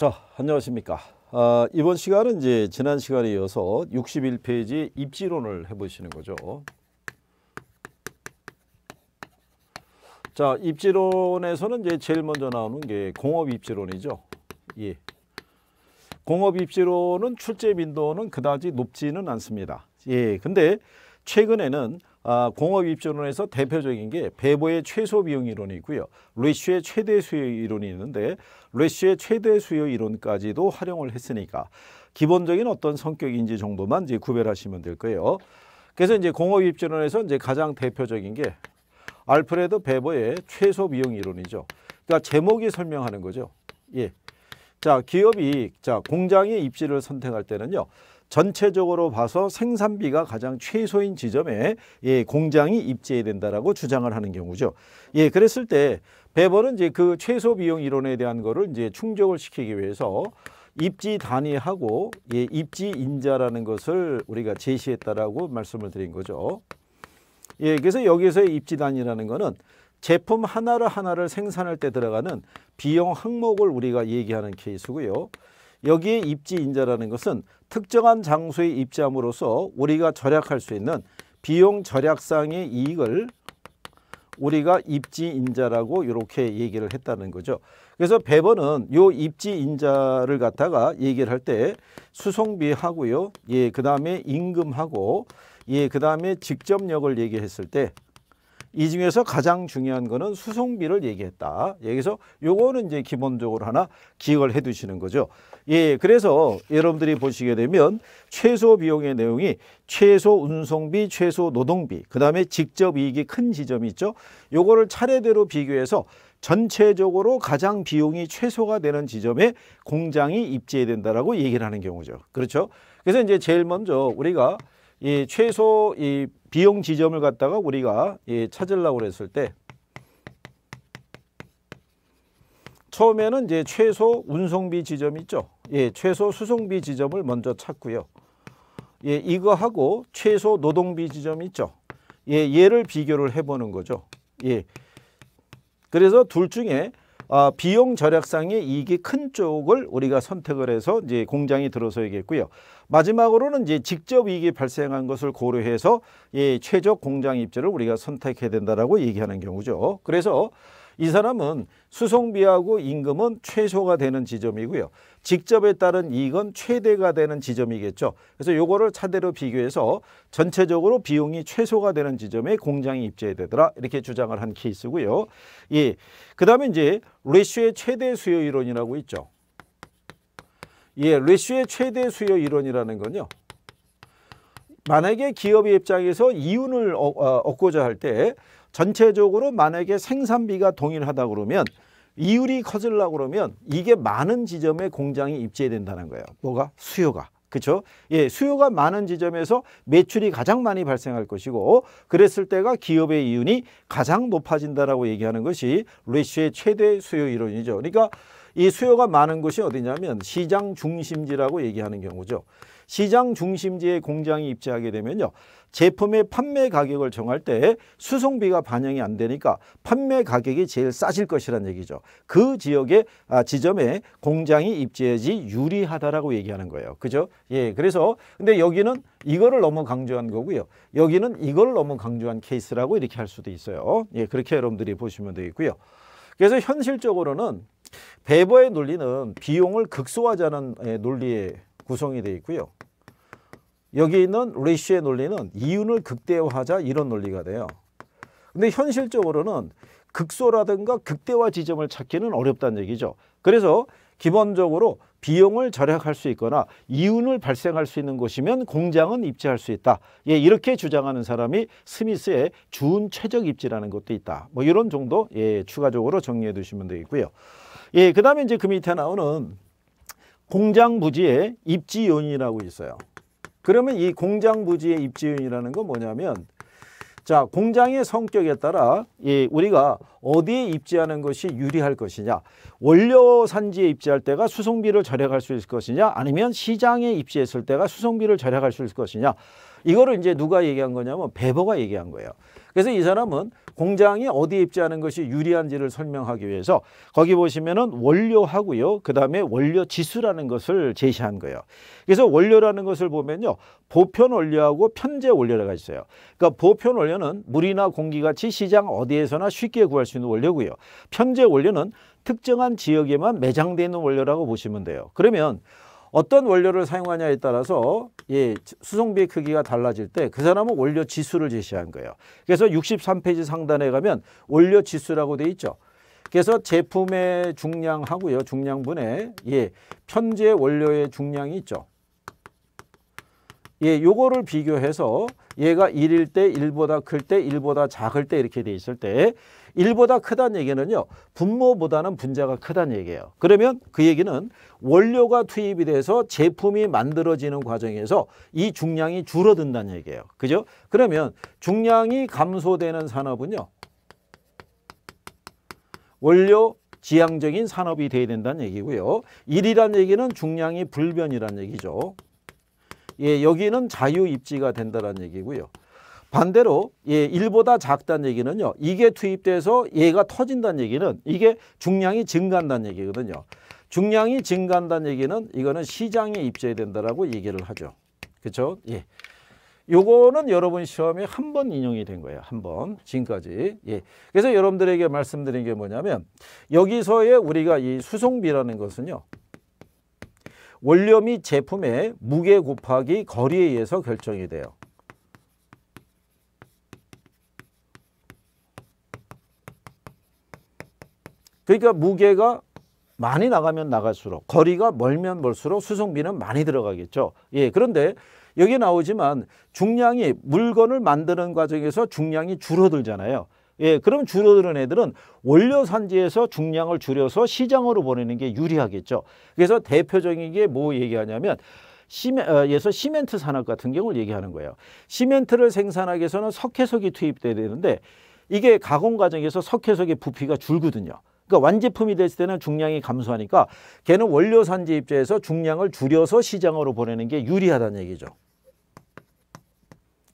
자, 안녕하십니까. 아, 이번 시간은 이제 지난 시간에 이어서 61페이지 입지론을 해보시는 거죠. 자, 입지론에서는 이제 제일 먼저 나오는 게 공업 입지론이죠. 예. 공업 입지론은 출제 빈도는 그다지 높지는 않습니다. 예. 근데 최근에는 아, 공업 입주론에서 대표적인 게 배보의 최소 비용 이론이 있고요. 레시의 최대 수요 이론이 있는데 레시의 최대 수요 이론까지도 활용을 했으니까 기본적인 어떤 성격인지 정도만 이제 구별하시면 될 거예요. 그래서 이제 공업 입주론에서 이제 가장 대표적인 게 알프레드 베버의 최소 비용 이론이죠. 그러니까 제목이 설명하는 거죠. 예. 자, 기업이 자, 공장의 입지를 선택할 때는요. 전체적으로 봐서 생산비가 가장 최소인 지점에 예, 공장이 입지해야 된다라고 주장을 하는 경우죠. 예, 그랬을 때 배벌은 이제 그 최소 비용 이론에 대한 거를 이제 충족을 시키기 위해서 입지 단위하고 예, 입지 인자라는 것을 우리가 제시했다라고 말씀을 드린 거죠. 예, 그래서 여기서의 입지 단위라는 거는 제품 하나를 하나를 생산할 때 들어가는 비용 항목을 우리가 얘기하는 케이스고요. 여기에 입지 인자라는 것은 특정한 장소에 입점으로써 우리가 절약할 수 있는 비용 절약상의 이익을 우리가 입지인자라고 이렇게 얘기를 했다는 거죠. 그래서 배번은 요 입지인자를 갖다가 얘기를 할 때 수송비하고요. 예, 그 다음에 임금하고 예, 그 다음에 직접력을 얘기했을 때이 중에서 가장 중요한 거는 수송비를 얘기했다. 여기서 요거는 이제 기본적으로 하나 기억을 해 두시는 거죠. 예, 그래서 여러분들이 보시게 되면 최소 비용의 내용이 최소 운송비, 최소 노동비, 그다음에 직접 이익이 큰 지점이 있죠. 요거를 차례대로 비교해서 전체적으로 가장 비용이 최소가 되는 지점에 공장이 입지해야 된다라고 얘기를 하는 경우죠. 그렇죠? 그래서 이제 제일 먼저 우리가 이 최소 이 비용 지점을 갖다가 우리가 예, 찾으려고 했을때 처음에는 이제 최소 운송비 지점 있죠. 예, 최소 수송비 지점을 먼저 찾고요. 예, 이거하고 최소 노동비 지점 있죠. 예, 얘를 비교를 해보는 거죠. 예. 그래서 둘 중에 아, 비용 절약상의 이익이 큰 쪽을 우리가 선택을 해서 이제 공장이 들어서야겠고요. 마지막으로는 이제 직접 이익이 발생한 것을 고려해서 예, 최적 공장 입지를 우리가 선택해야 된다라고 얘기하는 경우죠. 그래서 이 사람은 수송비하고 임금은 최소가 되는 지점이고요. 직접에 따른 이익은 최대가 되는 지점이겠죠. 그래서 요거를 차대로 비교해서 전체적으로 비용이 최소가 되는 지점에 공장이 입지해야 되더라. 이렇게 주장을 한 케이스고요. 예. 그다음에 이제 레시의 최대 수요 이론이라고 있죠. 예, 레쉬의 최대 수요 이론이라는 건요. 만약에 기업의 입장에서 이윤을 어, 얻고자 할 때 전체적으로 만약에 생산비가 동일하다 그러면 이율이 커질라 그러면 이게 많은 지점에 공장이 입지해야 된다는 거예요. 뭐가? 수요가. 그렇죠? 예, 수요가 많은 지점에서 매출이 가장 많이 발생할 것이고 그랬을 때가 기업의 이윤이 가장 높아진다라고 얘기하는 것이 레쉬의 최대 수요 이론이죠. 그러니까 이 수요가 많은 곳이 어디냐면 시장 중심지라고 얘기하는 경우죠. 시장 중심지에 공장이 입지하게 되면요. 제품의 판매 가격을 정할 때 수송비가 반영이 안 되니까 판매 가격이 제일 싸질 것이란 얘기죠. 그 지역의 아, 지점에 공장이 입지해지 유리하다라고 얘기하는 거예요. 그죠? 예. 그래서 근데 여기는 이거를 너무 강조한 거고요. 여기는 이걸 너무 강조한 케이스라고 이렇게 할 수도 있어요. 예. 그렇게 여러분들이 보시면 되겠고요. 그래서 현실적으로는 배버의 논리는 비용을 극소화하자는 예, 논리에 구성이 되어 있고요. 여기 있는 레이시의 논리는 이윤을 극대화하자 이런 논리가 돼요. 근데 현실적으로는 극소라든가 극대화 지점을 찾기는 어렵다는 얘기죠. 그래서 기본적으로 비용을 절약할 수 있거나 이윤을 발생할 수 있는 곳이면 공장은 입지할 수 있다. 예, 이렇게 주장하는 사람이 스미스의 준 최적 입지라는 것도 있다. 뭐 이런 정도 예, 추가적으로 정리해 두시면 되겠고요. 예, 그 다음에 이제 그 밑에 나오는 공장 부지의 입지 요인이라고 있어요. 그러면 이 공장 부지의 입지 요인이라는 건 뭐냐면 자 공장의 성격에 따라 예, 우리가 어디에 입지하는 것이 유리할 것이냐 원료 산지에 입지할 때가 수송비를 절약할 수 있을 것이냐 아니면 시장에 입지했을 때가 수송비를 절약할 수 있을 것이냐 이거를 이제 누가 얘기한 거냐면 배버가 얘기한 거예요 그래서 이 사람은 공장이 어디에 입지하는 것이 유리한지를 설명하기 위해서 거기 보시면은 원료하고요. 그다음에 원료 지수라는 것을 제시한 거예요. 그래서 원료라는 것을 보면요. 보편 원료하고 편제 원료라고 있어요. 그러니까 보편 원료는 물이나 공기 같이 시장 어디에서나 쉽게 구할 수 있는 원료고요. 편제 원료는 특정한 지역에만 매장되어 있는 원료라고 보시면 돼요. 그러면 어떤 원료를 사용하냐에 따라서 예, 수송비의 크기가 달라질 때 그 사람은 원료 지수를 제시한 거예요. 그래서 63페이지 상단에 가면 원료 지수라고 돼 있죠. 그래서 제품의 중량하고요. 중량분에 예, 편제 원료의 중량이 있죠. 예, 요거를 비교해서 얘가 1일 때 1보다 클 때 1보다 작을 때 이렇게 돼 있을 때 일보다 크다는 얘기는요. 분모보다는 분자가 크다는 얘기예요. 그러면 그 얘기는 원료가 투입이 돼서 제품이 만들어지는 과정에서 이 중량이 줄어든다는 얘기예요. 그죠? 그러면 중량이 감소되는 산업은요. 원료 지향적인 산업이 돼야 된다는 얘기고요. 일이라는 얘기는 중량이 불변이라는 얘기죠. 예, 여기는 자유입지가 된다는 얘기고요. 반대로 예, 1보다 작다는 얘기는요. 이게 투입돼서 얘가 터진다는 얘기는 이게 중량이 증가한다는 얘기거든요. 중량이 증가한다는 얘기는 이거는 시장에 입재해야 된다라고 얘기를 하죠. 그렇죠? 예. 요거는 여러분 시험에 한 번 인용이 된 거예요. 한 번. 지금까지. 예. 그래서 여러분들에게 말씀드린 게 뭐냐면 여기서의 우리가 이 수송비라는 것은요. 원료 및 제품의 무게 곱하기 거리에 의해서 결정이 돼요. 그러니까 무게가 많이 나가면 나갈수록 거리가 멀면 멀수록 수송비는 많이 들어가겠죠. 예, 그런데 여기 나오지만 중량이 물건을 만드는 과정에서 중량이 줄어들잖아요. 예, 그럼 줄어드는 애들은 원료 산지에서 중량을 줄여서 시장으로 보내는 게 유리하겠죠. 그래서 대표적인 게 뭐 얘기하냐면 시멘에서 어, 시멘트 산업 같은 경우를 얘기하는 거예요. 시멘트를 생산하기 위해서는 석회석이 투입돼야 되는데 이게 가공 과정에서 석회석의 부피가 줄거든요. 그러니까 완제품이 됐을 때는 중량이 감소하니까 걔는 원료 산재 입자에서 중량을 줄여서 시장으로 보내는 게 유리하다는 얘기죠.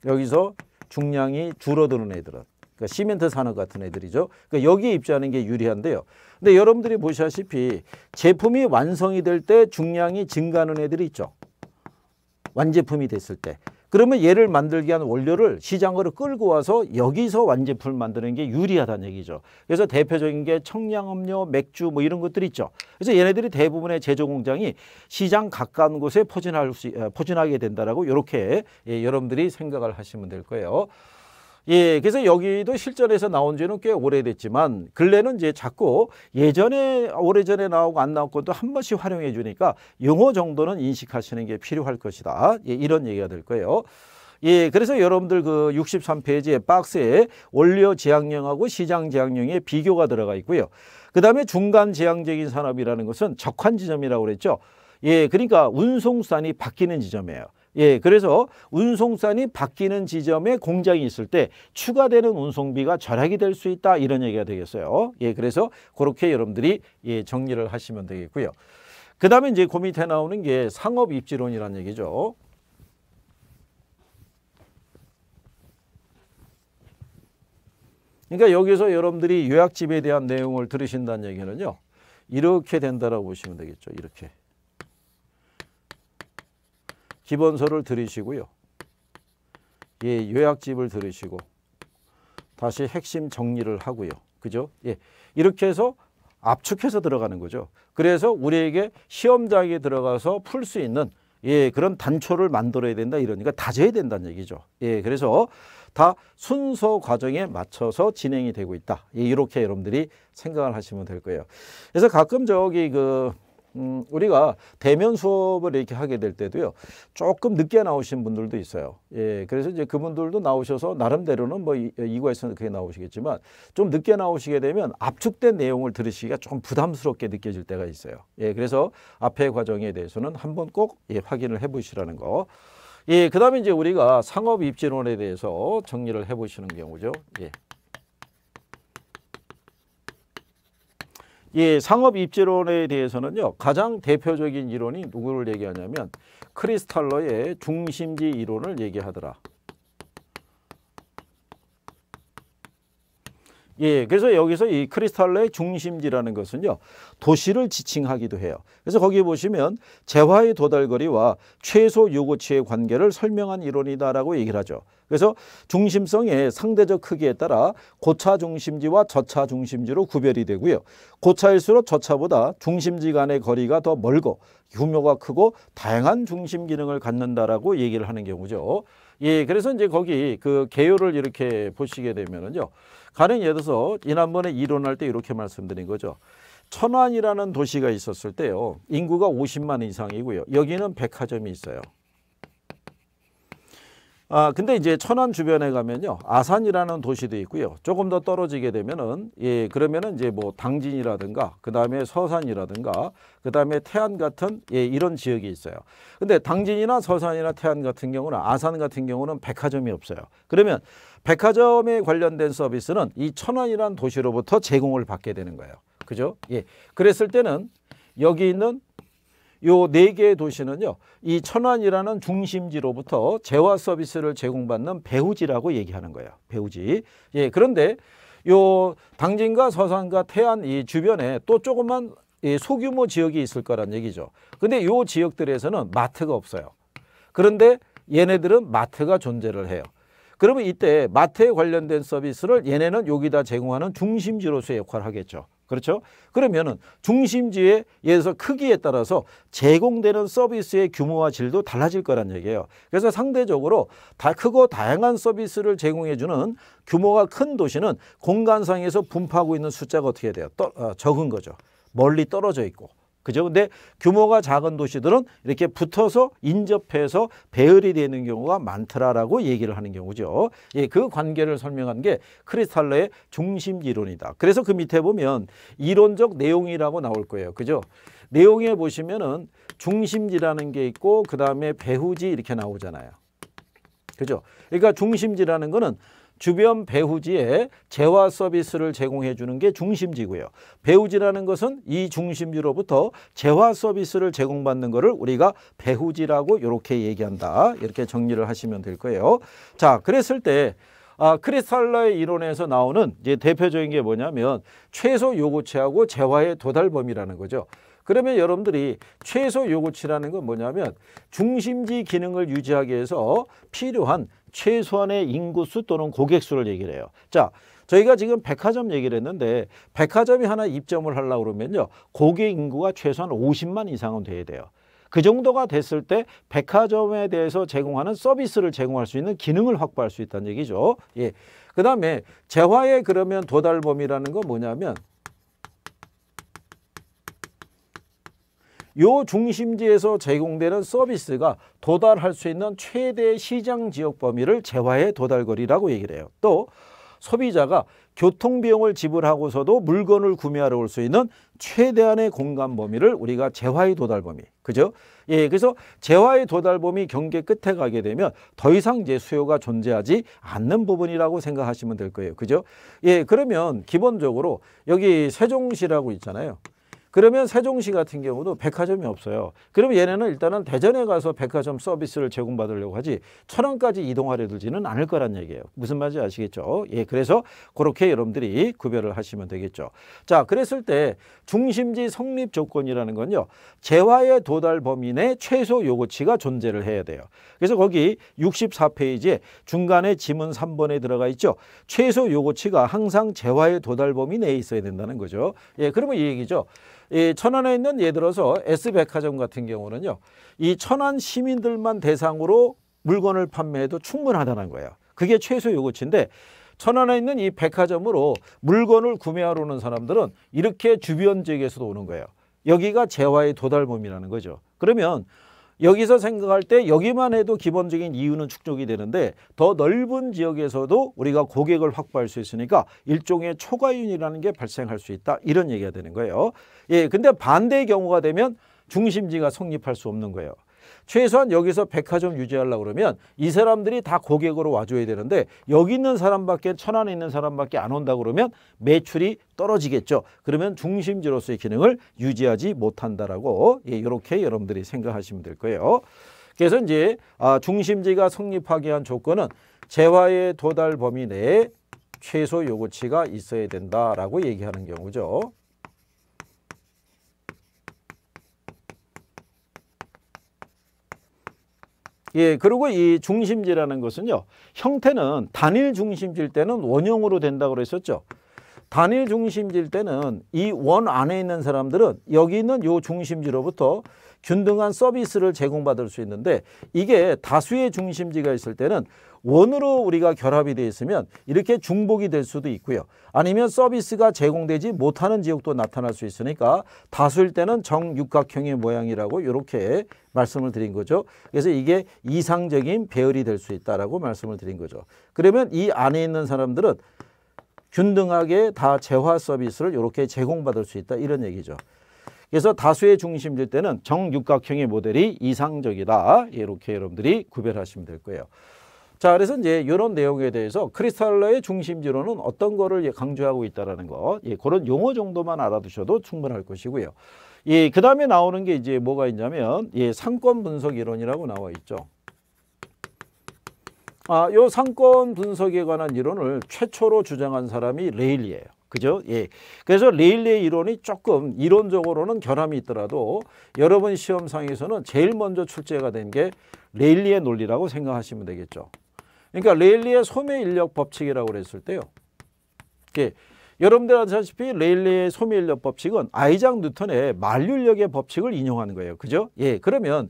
여기서 중량이 줄어드는 애들은 그러니까 시멘트 산업 같은 애들이죠. 그러니까 여기에 입주하는 게 유리한데요. 근데 여러분들이 보시다시피 제품이 완성이 될 때 중량이 증가하는 애들이 있죠. 완제품이 됐을 때. 그러면 얘를 만들기 위한 원료를 시장으로 끌고 와서 여기서 완제품을 만드는 게 유리하다는 얘기죠. 그래서 대표적인 게 청량음료, 맥주 뭐 이런 것들 있죠. 그래서 얘네들이 대부분의 제조 공장이 시장 가까운 곳에 포진할 수, 어, 포진하게 된다라고 이렇게 예, 여러분들이 생각을 하시면 될 거예요. 예, 그래서 여기도 실전에서 나온 지는 꽤 오래됐지만 근래는 이제 자꾸 예전에 오래전에 나오고 안 나온 것도 한 번씩 활용해 주니까 용어 정도는 인식하시는 게 필요할 것이다. 예, 이런 얘기가 될 거예요. 예, 그래서 여러분들 그 63페이지에 박스에 원료 지향령하고 시장 지향령의 비교가 들어가 있고요. 그 다음에 중간 지향적인 산업이라는 것은 적환 지점이라고 그랬죠. 예, 그러니까 운송수단이 바뀌는 지점이에요. 예, 그래서 운송산이 바뀌는 지점에 공장이 있을 때 추가되는 운송비가 절약이 될 수 있다 이런 얘기가 되겠어요. 예, 그래서 그렇게 여러분들이 예, 정리를 하시면 되겠고요. 그 다음에 이제 그 밑에 나오는 게 상업 입지론이라는 얘기죠. 그러니까 여기서 여러분들이 요약집에 대한 내용을 들으신다는 얘기는요. 이렇게 된다라고 보시면 되겠죠. 이렇게. 기본서를 들으시고요. 예, 요약집을 들으시고 다시 핵심 정리를 하고요. 그죠? 예. 이렇게 해서 압축해서 들어가는 거죠. 그래서 우리에게 시험장에 들어가서 풀 수 있는 예, 그런 단초를 만들어야 된다 이러니까 다져야 된다는 얘기죠. 예, 그래서 다 순서 과정에 맞춰서 진행이 되고 있다. 예, 이렇게 여러분들이 생각을 하시면 될 거예요. 그래서 가끔 저기 그 음, 우리가 대면 수업을 이렇게 하게 될 때도요, 조금 늦게 나오신 분들도 있어요. 예, 그래서 이제 그분들도 나오셔서 나름대로는 뭐 이과에서는 그게 나오시겠지만 좀 늦게 나오시게 되면 압축된 내용을 들으시기가 조금 부담스럽게 느껴질 때가 있어요. 예, 그래서 앞의 과정에 대해서는 한번 꼭 예, 확인을 해보시라는 거. 예, 그 다음에 이제 우리가 상업 입지론에 대해서 정리를 해보시는 경우죠. 예. 예, 상업 입지론에 대해서는요. 가장 대표적인 이론이 누구를 얘기하냐면 크리스탈러의 중심지 이론을 얘기하더라. 예, 그래서 여기서 이 크리스탈러의 중심지라는 것은요, 도시를 지칭하기도 해요. 그래서 거기 보시면 재화의 도달거리와 최소 요구치의 관계를 설명한 이론이다라고 얘기를 하죠. 그래서 중심성의 상대적 크기에 따라 고차 중심지와 저차 중심지로 구별이 되고요. 고차일수록 저차보다 중심지 간의 거리가 더 멀고 규모가 크고 다양한 중심 기능을 갖는다라고 얘기를 하는 경우죠. 예, 그래서 이제 거기 그 개요를 이렇게 보시게 되면은요. 가령 예를 들어서 지난번에 이론할 때 이렇게 말씀드린 거죠. 천안이라는 도시가 있었을 때요. 인구가 50만 이상이고요. 여기는 백화점이 있어요. 아, 근데 이제 천안 주변에 가면요. 아산이라는 도시도 있고요. 조금 더 떨어지게 되면은, 예, 그러면은 이제 뭐 당진이라든가, 그 다음에 서산이라든가, 그 다음에 태안 같은, 예, 이런 지역이 있어요. 근데 당진이나 서산이나 태안 같은 경우는 아산 같은 경우는 백화점이 없어요. 그러면 백화점에 관련된 서비스는 이 천안이란 도시로부터 제공을 받게 되는 거예요. 그죠? 예. 그랬을 때는 여기 있는 요 네 개의 도시는요. 이 천안이라는 중심지로부터 재화 서비스를 제공받는 배우지라고 얘기하는 거예요. 배우지. 예. 그런데 요 당진과 서산과 태안 이 주변에 또 조금만 이 소규모 지역이 있을 거란 얘기죠. 근데 요 지역들에서는 마트가 없어요. 그런데 얘네들은 마트가 존재를 해요. 그러면 이때 마트에 관련된 서비스를 얘네는 여기다 제공하는 중심지로서의 역할을 하겠죠. 그렇죠? 그러면은 중심지에 의해서 크기에 따라서 제공되는 서비스의 규모와 질도 달라질 거란 얘기예요. 그래서 상대적으로 다 크고 다양한 서비스를 제공해주는 규모가 큰 도시는 공간상에서 분포하고 있는 숫자가 어떻게 돼요? 떠, 어, 적은 거죠. 멀리 떨어져 있고 그죠? 근데 규모가 작은 도시들은 이렇게 붙어서 인접해서 배열이 되는 경우가 많더라라고 얘기를 하는 경우죠. 예, 그 관계를 설명한 게 크리스탈러의 중심 이론이다. 그래서 그 밑에 보면 이론적 내용이라고 나올 거예요. 그죠? 내용에 보시면은 중심지라는 게 있고 그다음에 배후지 이렇게 나오잖아요. 그죠? 그러니까 중심지라는 거는 주변 배후지에 재화 서비스를 제공해 주는 게 중심지고요. 배후지라는 것은 이 중심지로부터 재화 서비스를 제공받는 것을 우리가 배후지라고 이렇게 얘기한다. 이렇게 정리를 하시면 될 거예요. 자, 그랬을 때 아, 크리스탈러의 이론에서 나오는 이제 대표적인 게 뭐냐면 최소 요구치하고 재화의 도달 범위라는 거죠. 그러면 여러분들이 최소 요구치라는 건 뭐냐면 중심지 기능을 유지하기 위해서 필요한 최소한의 인구수 또는 고객수를 얘기를 해요. 자, 저희가 지금 백화점 얘기를 했는데 백화점이 하나 입점을 하려고 그러면요. 고객 인구가 최소한 50만 이상은 돼야 돼요. 그 정도가 됐을 때 백화점에 대해서 제공하는 서비스를 제공할 수 있는 기능을 확보할 수 있다는 얘기죠. 예. 그 다음에 재화의 그러면 도달 범위라는 건 뭐냐면 요 중심지에서 제공되는 서비스가 도달할 수 있는 최대 시장 지역 범위를 재화의 도달거리라고 얘기를 해요. 또 소비자가 교통비용을 지불하고서도 물건을 구매하러 올 수 있는 최대한의 공간 범위를 우리가 재화의 도달 범위. 그죠? 예, 그래서 재화의 도달 범위 경계 끝에 가게 되면 더 이상 이제 수요가 존재하지 않는 부분이라고 생각하시면 될 거예요. 그죠? 예, 그러면 기본적으로 여기 세종시라고 있잖아요. 그러면 세종시 같은 경우도 백화점이 없어요. 그럼 얘네는 일단은 대전에 가서 백화점 서비스를 제공받으려고 하지 천원까지 이동하려 들지는 않을 거란 얘기예요. 무슨 말인지 아시겠죠? 예, 그래서 그렇게 여러분들이 구별을 하시면 되겠죠. 자, 그랬을 때 중심지 성립 조건이라는 건요. 재화의 도달 범위 내 최소 요구치가 존재를 해야 돼요. 그래서 거기 64페이지에 중간에 지문 3번에 들어가 있죠. 최소 요구치가 항상 재화의 도달 범위 내에 있어야 된다는 거죠. 예, 그러면 이 얘기죠. 이 천안에 있는 예를 들어서 S백화점 같은 경우는요. 이 천안 시민들만 대상으로 물건을 판매해도 충분하다는 거예요. 그게 최소 요구치인데 천안에 있는 이 백화점으로 물건을 구매하러 오는 사람들은 이렇게 주변 지역에서도 오는 거예요. 여기가 재화의 도달범이라는 거죠. 그러면 여기서 생각할 때 여기만 해도 기본적인 이유는 축적이 되는데 더 넓은 지역에서도 우리가 고객을 확보할 수 있으니까 일종의 초과윤이라는 게 발생할 수 있다. 이런 얘기가 되는 거예요. 예, 근데 반대의 경우가 되면 중심지가 성립할 수 없는 거예요. 최소한 여기서 백화점 유지하려고 그러면 이 사람들이 다 고객으로 와줘야 되는데 여기 있는 사람밖에 천안에 있는 사람밖에 안 온다 그러면 매출이 떨어지겠죠. 그러면 중심지로서의 기능을 유지하지 못한다라고 예, 이렇게 여러분들이 생각하시면 될 거예요. 그래서 이제 아, 중심지가 성립하기위한 조건은 재화의 도달 범위 내에 최소 요구치가 있어야 된다라고 얘기하는 경우죠. 예, 그리고 이 중심지라는 것은요. 형태는 단일 중심지일 때는 원형으로 된다고 그랬었죠. 단일 중심지일 때는 이 원 안에 있는 사람들은 여기 있는 요 중심지로부터 균등한 서비스를 제공받을 수 있는데 이게 다수의 중심지가 있을 때는 원으로 우리가 결합이 되어 있으면 이렇게 중복이 될 수도 있고요. 아니면 서비스가 제공되지 못하는 지역도 나타날 수 있으니까 다수일 때는 정육각형의 모양이라고 이렇게 말씀을 드린 거죠. 그래서 이게 이상적인 배열이 될 수 있다라고 말씀을 드린 거죠. 그러면 이 안에 있는 사람들은 균등하게 다 재화 서비스를 이렇게 제공받을 수 있다 이런 얘기죠. 그래서 다수의 중심일 때는 정육각형의 모델이 이상적이다. 이렇게 여러분들이 구별하시면 될 거예요. 자, 그래서 이제 이런 내용에 대해서 크리스탈러의 중심지로는 어떤 거를 강조하고 있다라는 것, 예, 그런 용어 정도만 알아두셔도 충분할 것이고요. 예, 그 다음에 나오는 게 이제 뭐가 있냐면, 예, 상권 분석 이론이라고 나와 있죠. 아, 요 상권 분석에 관한 이론을 최초로 주장한 사람이 레일리예요. 그죠? 예. 그래서 레일리의 이론이 조금 이론적으로는 결함이 있더라도 여러분 시험상에서는 제일 먼저 출제가 된 게 레일리의 논리라고 생각하시면 되겠죠. 그러니까 레일리의 소매 인력 법칙이라고 그랬을 때요. 이게 예, 여러분들 아시다시피 레일리의 소매 인력 법칙은 아이작 뉴턴의 만류력의 법칙을 인용하는 거예요. 그죠? 예. 그러면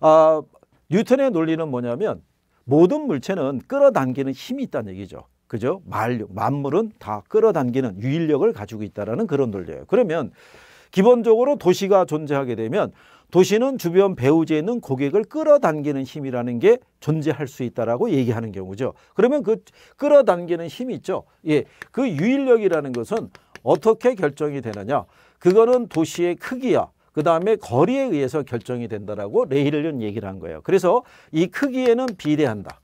아, 뉴턴의 논리는 뭐냐면 모든 물체는 끌어당기는 힘이 있다는 얘기죠. 그죠? 만류, 만물은 다 끌어당기는 유인력을 가지고 있다는 그런 논리예요. 그러면 기본적으로 도시가 존재하게 되면 도시는 주변 배후지에 있는 고객을 끌어당기는 힘이라는 게 존재할 수 있다라고 얘기하는 경우죠. 그러면 그 끌어당기는 힘이 있죠. 예, 그 유인력이라는 것은 어떻게 결정이 되느냐? 그거는 도시의 크기야. 그 다음에 거리에 의해서 결정이 된다라고 레일은 얘기를 한 거예요. 그래서 이 크기에는 비례한다.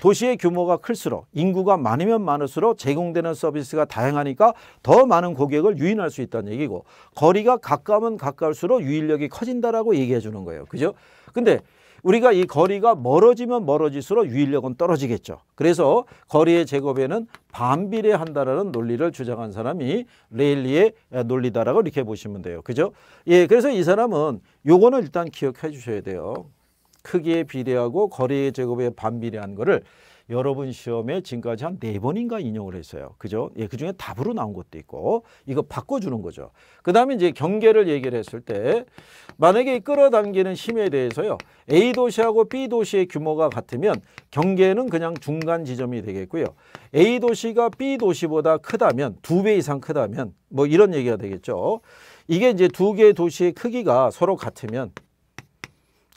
도시의 규모가 클수록 인구가 많으면 많을수록 제공되는 서비스가 다양하니까 더 많은 고객을 유인할 수 있다는 얘기고 거리가 가까우면 가까울수록 유인력이 커진다라고 얘기해 주는 거예요. 그죠? 근데 우리가 이 거리가 멀어지면 멀어질수록 유인력은 떨어지겠죠. 그래서 거리의 제곱에는 반비례한다라는 논리를 주장한 사람이 레일리의 논리다라고 이렇게 보시면 돼요. 그죠? 예, 그래서 이 사람은 요거는 일단 기억해 주셔야 돼요. 크기에 비례하고 거리 제곱에 반비례한 거를 여러분 시험에 지금까지 한 네 번인가 인용을 했어요. 그죠? 예, 그 중에 답으로 나온 것도 있고, 이거 바꿔주는 거죠. 그 다음에 이제 경계를 얘기를 했을 때, 만약에 끌어당기는 힘에 대해서요, A 도시하고 B 도시의 규모가 같으면 경계는 그냥 중간 지점이 되겠고요. A 도시가 B 도시보다 크다면, 두 배 이상 크다면, 뭐 이런 얘기가 되겠죠. 이게 이제 두 개의 도시의 크기가 서로 같으면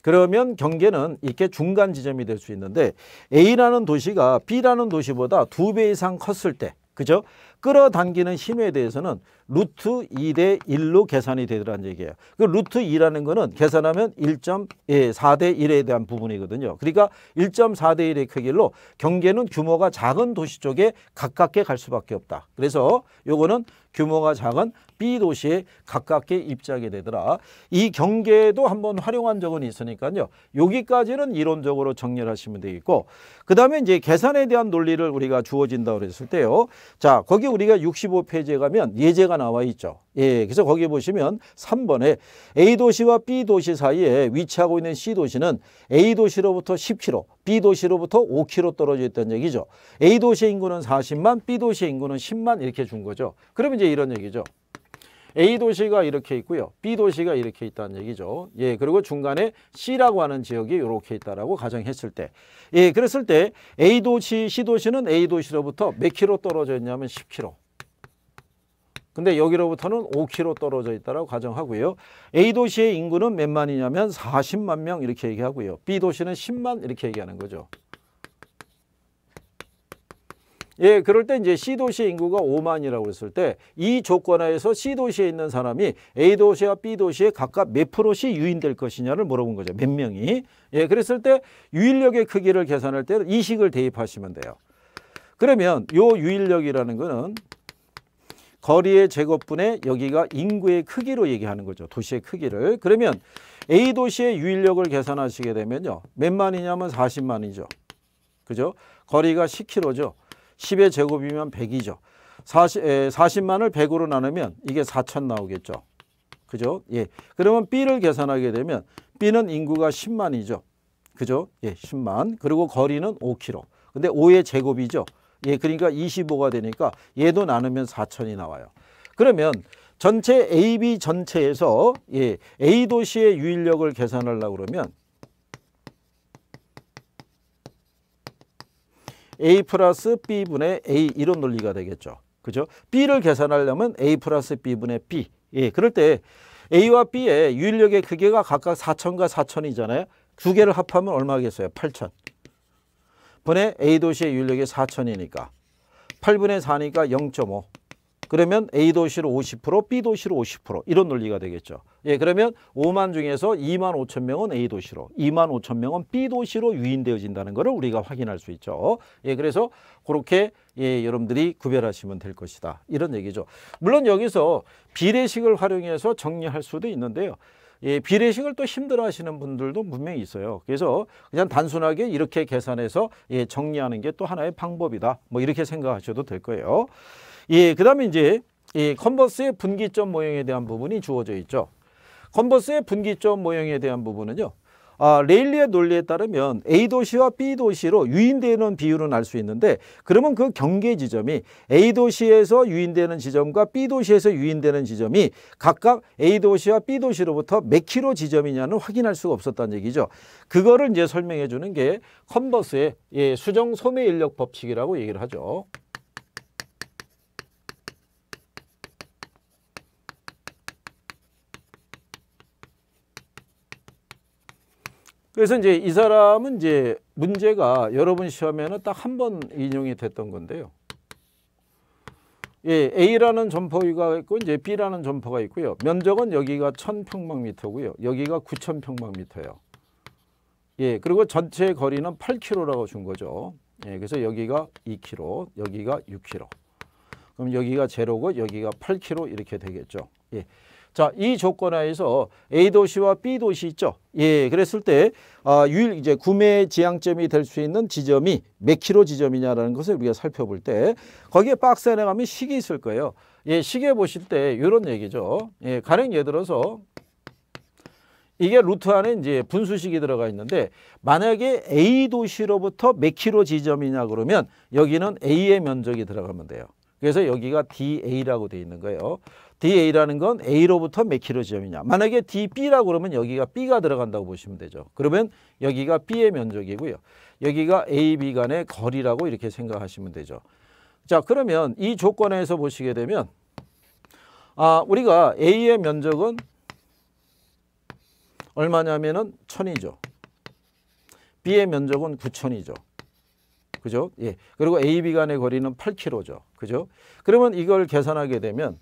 그러면 경계는 이렇게 중간 지점이 될 수 있는데 A라는 도시가 B라는 도시보다 두 배 이상 컸을 때 그죠? 끌어당기는 힘에 대해서는 루트 2 대 1로 계산이 되더라는 얘기예요. 그 루트 2라는 거는 계산하면 1.4대 예, 1에 대한 부분이거든요. 그러니까 1.4 대 1의 크기로 경계는 규모가 작은 도시 쪽에 가깝게 갈 수밖에 없다. 그래서 요거는 규모가 작은 B 도시에 가깝게 입지하게 되더라. 이 경계도 한번 활용한 적은 있으니까요. 여기까지는 이론적으로 정리를 하시면 되겠고 그 다음에 이제 계산에 대한 논리를 우리가 주어진다고 했을 때요. 자 거기 우리가 65페이지에 가면 예제가 나와 있죠. 예, 그래서 거기 보시면 3번에 A도시와 B도시 사이에 위치하고 있는 C도시는 A도시로부터 10km, B도시로부터 5km 떨어져 있다는 얘기죠. A도시 인구는 40만, B도시 인구는 10만 이렇게 준 거죠. 그러면 이제 이런 얘기죠. A도시가 이렇게 있고요. B도시가 이렇게 있다는 얘기죠. 예, 그리고 중간에 C라고 하는 지역이 이렇게 있다라고 가정했을 때. 예, 그랬을 때 A도시, C도시는 A도시로부터 몇 킬로 떨어져 있냐면 10킬로. 근데 여기로부터는 5km 떨어져 있다고 라 가정하고요. A도시의 인구는 몇만이냐면 40만 명 이렇게 얘기하고요. B도시는 10만 이렇게 얘기하는 거죠. 예, 그럴 때 이제 C도시의 인구가 5만이라고 했을 때 이 조건하에서 C도시에 있는 사람이 A도시와 B도시에 각각 몇 프로씩 유인될 것이냐를 물어본 거죠. 몇 명이. 예, 그랬을 때 유인력의 크기를 계산할 때는 이 식을 대입하시면 돼요. 그러면 요 유인력이라는 거는 거리의 제곱분에 여기가 인구의 크기로 얘기하는 거죠. 도시의 크기를. 그러면 A 도시의 유인력을 계산하시게 되면요. 몇만이냐면 40만이죠. 그죠? 거리가 10km죠. 10의 제곱이면 100이죠. 40, 에, 40만을 100으로 나누면 이게 4천 나오겠죠. 그죠? 예. 그러면 B를 계산하게 되면 B는 인구가 10만이죠. 그죠? 예, 10만. 그리고 거리는 5km. 근데 5의 제곱이죠. 예, 그러니까 25가 되니까 얘도 나누면 4천이 나와요. 그러면 전체 AB 전체에서 예, A 도시의 유인력을 계산하려고 그러면 A 플러스 B분의 A 이런 논리가 되겠죠. 그죠? B를 계산하려면 A 플러스 B분의 B. 예, 그럴 때 A와 B의 유인력의 크기가 각각 4천과 4천이잖아요. 두 개를 합하면 얼마겠어요? 8천. 분의 A도시의 윤력이 4천이니까 8분의 4니까 0.5 그러면 A도시로 50% B도시로 50% 이런 논리가 되겠죠. 예, 그러면 5만 중에서 2만 5천 명은 A도시로 2만 5천 명은 B도시로 유인되어진다는 것을 우리가 확인할 수 있죠. 예, 그래서 그렇게 예, 여러분들이 구별하시면 될 것이다. 이런 얘기죠. 물론 여기서 비례식을 활용해서 정리할 수도 있는데요. 예, 비례식을 또 힘들어 하시는 분들도 분명히 있어요. 그래서 그냥 단순하게 이렇게 계산해서 예, 정리하는 게 또 하나의 방법이다. 뭐 이렇게 생각하셔도 될 거예요. 예, 그 다음에 이제 이 컨버스의 분기점 모형에 대한 부분이 주어져 있죠. 컨버스의 분기점 모형에 대한 부분은요. 아, 레일리의 논리에 따르면 A도시와 B도시로 유인되는 비율은 알 수 있는데 그러면 그 경계 지점이 A도시에서 유인되는 지점과 B도시에서 유인되는 지점이 각각 A도시와 B도시로부터 몇 킬로 지점이냐는 확인할 수가 없었다는 얘기죠. 그거를 이제 설명해 주는 게 컨버스의 예, 수정 소매 인력 법칙이라고 얘기를 하죠. 그래서 이제 이 사람은 이제 문제가 여러분 시험에는 딱 한 번 인용이 됐던 건데요. 예, A라는 점포가 있고 이제 B라는 점포가 있고요. 면적은 여기가 1000평방미터고요. 여기가 9000평방미터예요. 예, 그리고 전체 거리는 8km라고 준 거죠. 예, 그래서 여기가 2km, 여기가 6km. 그럼 여기가 제로고 여기가 8km 이렇게 되겠죠. 예. 자, 이 조건하에서 A 도시와 B 도시 있죠. 예, 그랬을 때 아, 유일 이제 구매 지향점이 될 수 있는 지점이 몇 킬로 지점이냐라는 것을 우리가 살펴볼 때 거기에 박스 안에 가면 시계 있을 거예요. 예, 시계 보실 때 이런 얘기죠. 예, 가령 예를 들어서 이게 루트 안에 이제 분수식이 들어가 있는데 만약에 A 도시로부터 몇 킬로 지점이냐 그러면 여기는 A의 면적이 들어가면 돼요. 그래서 여기가 DA라고 돼 있는 거예요. DA라는 건 A로부터 몇 킬로 지점이냐. 만약에 DB라고 그러면 여기가 B가 들어간다고 보시면 되죠. 그러면 여기가 B의 면적이고요. 여기가 AB 간의 거리라고 이렇게 생각하시면 되죠. 자 그러면 이 조건에서 보시게 되면 아 우리가 A의 면적은 얼마냐면은 천이죠 B의 면적은 구천이죠 그죠? 예. 그리고 AB 간의 거리는 8km죠. 그죠? 그러면 이걸 계산하게 되면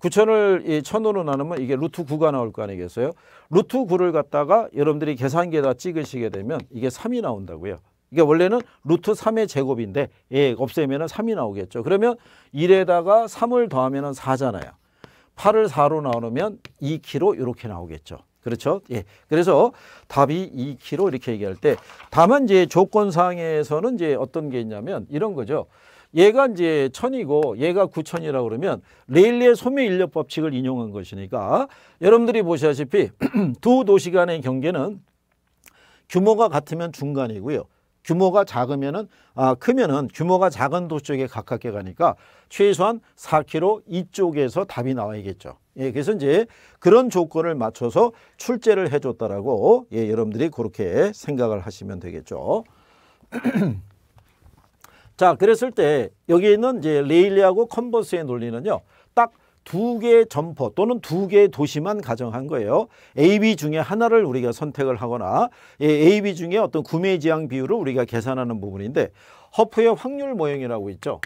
9천을 1 0 0 0으로 나누면 이게 루트 9가 나올 거 아니겠어요? 루트 9를 갖다가 여러분들이 계산기에다 찍으시게 되면 이게 3이 나온다고요. 이게 원래는 루트 3의 제곱인데 예, 없애면 3이 나오겠죠. 그러면 1에다가 3을 더하면 4잖아요. 8을 4로 나누면 2kg 이렇게 나오겠죠. 그렇죠? 예. 그래서 답이 2kg 이렇게 얘기할 때 다만 이제 조건 상에서는 이제 어떤 게 있냐면 이런 거죠. 얘가 이제 천이고 얘가 구천이라고 그러면 레일리의 소매 인력 법칙을 인용한 것이니까 여러분들이 보시다시피 두 도시 간의 경계는 규모가 같으면 중간이고요. 규모가 작으면은 아 크면은 규모가 작은 도시 쪽에 가깝게 가니까 최소한 4km 이쪽에서 답이 나와야겠죠. 예, 그래서 이제 그런 조건을 맞춰서 출제를 해줬다라고 예, 여러분들이 그렇게 생각을 하시면 되겠죠. 자, 그랬을 때 여기 있는 이제 레일리하고 컨버스의 논리는요. 딱 두 개의 점포 또는 두 개의 도시만 가정한 거예요. A, B 중에 하나를 우리가 선택을 하거나 예, A, B 중에 어떤 구매 지향 비율을 우리가 계산하는 부분인데 허프의 확률 모형이라고 있죠.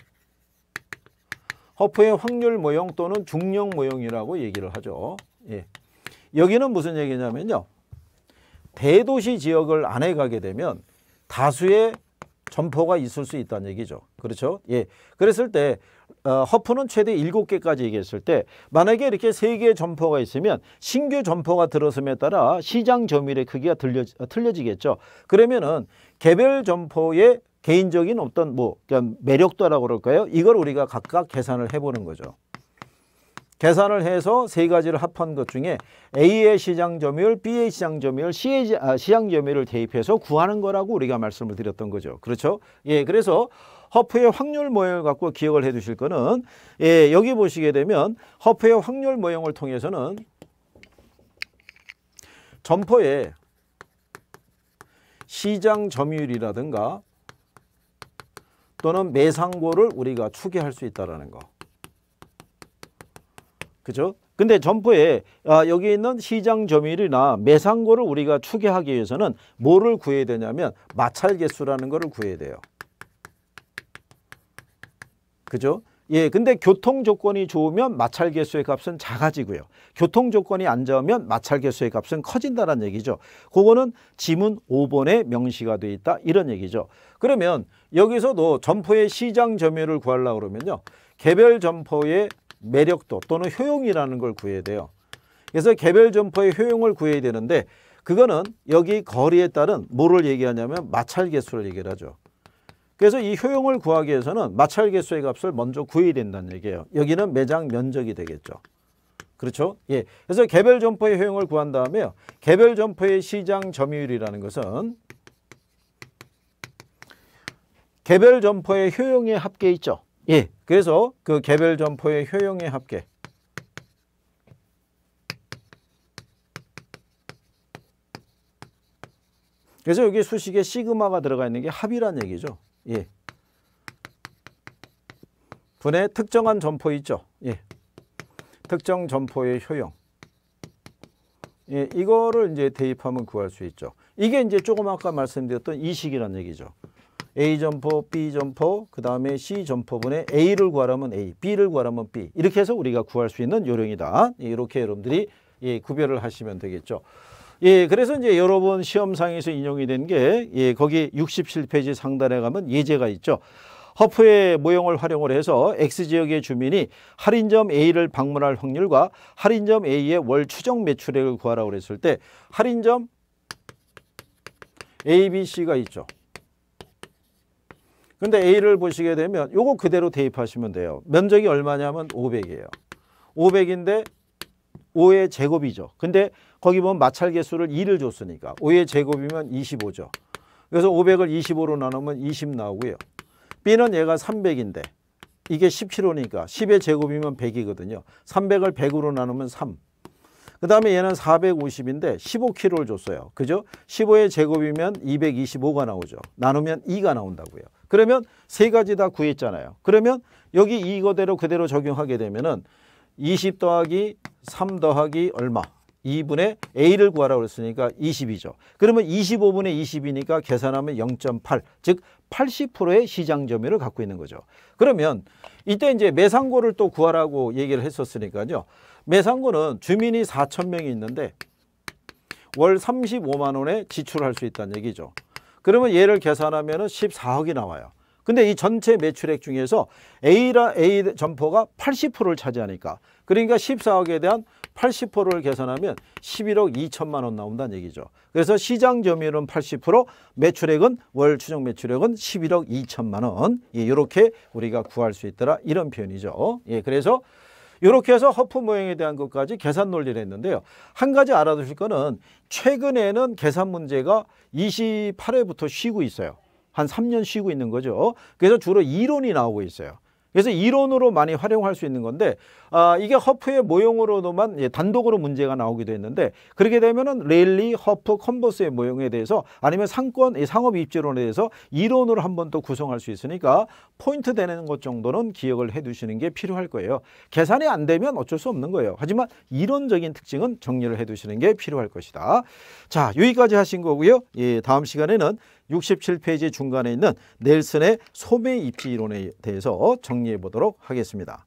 허프의 확률 모형 또는 중력 모형이라고 얘기를 하죠. 예. 여기는 무슨 얘기냐면요. 대도시 지역을 안에 가게 되면 다수의 점포가 있을 수 있다는 얘기죠. 그렇죠? 예. 그랬을 때 어, 허프는 최대 일 개까지 얘기했을 때 만약에 이렇게 세개의 점포가 있으면 신규 점포가 들어섬에 따라 시장 점유율의 크기가 들려, 틀려지겠죠. 그러면은 개별 점포의 개인적인 어떤 뭐 그냥 그러니까 매력도라고 그럴까요? 이걸 우리가 각각 계산을 해보는 거죠. 계산을 해서 세 가지를 합한 것 중에 A의 시장 점유율, B의 시장 점유율, C의 아, 시장 점유율을 대입해서 구하는 거라고 우리가 말씀을 드렸던 거죠. 그렇죠? 예, 그래서 허프의 확률 모형을 갖고 기억을 해 두실 거는 예, 여기 보시게 되면 허프의 확률 모형을 통해서는 점포의 시장 점유율이라든가 또는 매상고를 우리가 추계할 수 있다는 라 거. 그죠? 근데 점포에 아, 여기 있는 시장 점유율이나 매상고를 우리가 추계하기 위해서는 뭐를 구해야 되냐면 마찰 개수라는 거를 구해야 돼요. 그죠? 예, 근데 교통 조건이 좋으면 마찰 개수의 값은 작아지고요. 교통 조건이 안 좋으면 마찰 개수의 값은 커진다는 얘기죠. 그거는 지문 5번에 명시가 돼 있다 이런 얘기죠. 그러면 여기서도 점포의 시장 점유율을 구하려고 그러면요. 개별 점포의 매력도 또는 효용이라는 걸 구해야 돼요. 그래서 개별 점포의 효용을 구해야 되는데 그거는 여기 거리에 따른 뭐를 얘기하냐면 마찰 개수를 얘기를 하죠. 그래서 이 효용을 구하기 위해서는 마찰 개수의 값을 먼저 구해야 된다는 얘기예요. 여기는 매장 면적이 되겠죠. 그렇죠? 예. 그래서 개별 점포의 효용을 구한 다음에 개별 점포의 시장 점유율이라는 것은 개별 점포의 효용의 합계 있죠. 예. 그래서 그 개별 점포의 효용의 합계 그래서 여기 수식에 시그마가 들어가 있는 게 합이란 얘기죠. 예. 분의 특정한 점포 있죠. 예. 특정 점포의 효용. 예, 이거를 이제 대입하면 구할 수 있죠. 이게 이제 조금 아까 말씀드렸던 이식이란 얘기죠. A 점포, B 점포, 그 다음에 C 점포분의 A를 구하라면 A, B를 구하라면 B 이렇게 해서 우리가 구할 수 있는 요령이다. 이렇게 여러분들이 예, 구별을 하시면 되겠죠. 예, 그래서 이제 여러분 시험상에서 인용이 된게 예, 거기 67페이지 상단에 가면 예제가 있죠. 허프의 모형을 활용을 해서 X지역의 주민이 할인점 A를 방문할 확률과 할인점 A의 월 추정 매출액을 구하라고 그랬을 때 할인점 A, B, C가 있죠. 근데 A를 보시게 되면 요거 그대로 대입하시면 돼요. 면적이 얼마냐면 500이에요. 500인데 5의 제곱이죠. 근데 거기 보면 마찰 개수를 2를 줬으니까 5의 제곱이면 25죠. 그래서 500을 25로 나누면 20 나오고요. B는 얘가 300인데 이게 17호니까 10의 제곱이면 100이거든요. 300을 100으로 나누면 3. 그 다음에 얘는 450인데 15kg를 줬어요. 그죠? 15의 제곱이면 225가 나오죠. 나누면 2가 나온다고요. 그러면 세 가지 다 구했잖아요. 그러면 여기 이거대로 그대로 적용하게 되면은 20 더하기 3 더하기 얼마? 2분의 A를 구하라고 그랬으니까 20이죠. 그러면 25분의 20이니까 계산하면 0.8, 즉 80%의 시장 점유를 갖고 있는 거죠. 그러면 이때 이제 매상고를 또 구하라고 얘기를 했었으니까요. 매상고는 주민이 4천 명이 있는데 월 35만 원에 지출할 수 있다는 얘기죠. 그러면 얘를 계산하면 14억이 나와요. 근데 이 전체 매출액 중에서 A라 A 점포가 80%를 차지하니까 그러니까 14억에 대한 80%를 계산하면 11억 2천만 원 나온다는 얘기죠. 그래서 시장 점유율은 80% 매출액은 월 추정 매출액은 11억 2천만 원 예, 이렇게 우리가 구할 수 있더라 이런 표현이죠. 예, 그래서 이렇게 해서 허프 모형에 대한 것까지 계산 논리를 했는데요. 한 가지 알아두실 거는 최근에는 계산 문제가 28회부터 쉬고 있어요. 한 3년 쉬고 있는 거죠. 그래서 주로 이론이 나오고 있어요. 그래서 이론으로 많이 활용할 수 있는 건데 아, 이게 허프의 모형으로만 예, 단독으로 문제가 나오기도 했는데 그렇게 되면은 레일리, 허프, 컨버스의 모형에 대해서 아니면 상권, 상업 입지론에 대해서 이론으로 한 번 더 구성할 수 있으니까 포인트 되는 것 정도는 기억을 해두시는 게 필요할 거예요. 계산이 안 되면 어쩔 수 없는 거예요. 하지만 이론적인 특징은 정리를 해두시는 게 필요할 것이다. 자 여기까지 하신 거고요. 예, 다음 시간에는 67페이지 중간에 있는 넬슨의 소매 입지 이론에 대해서 정리해 보도록 하겠습니다.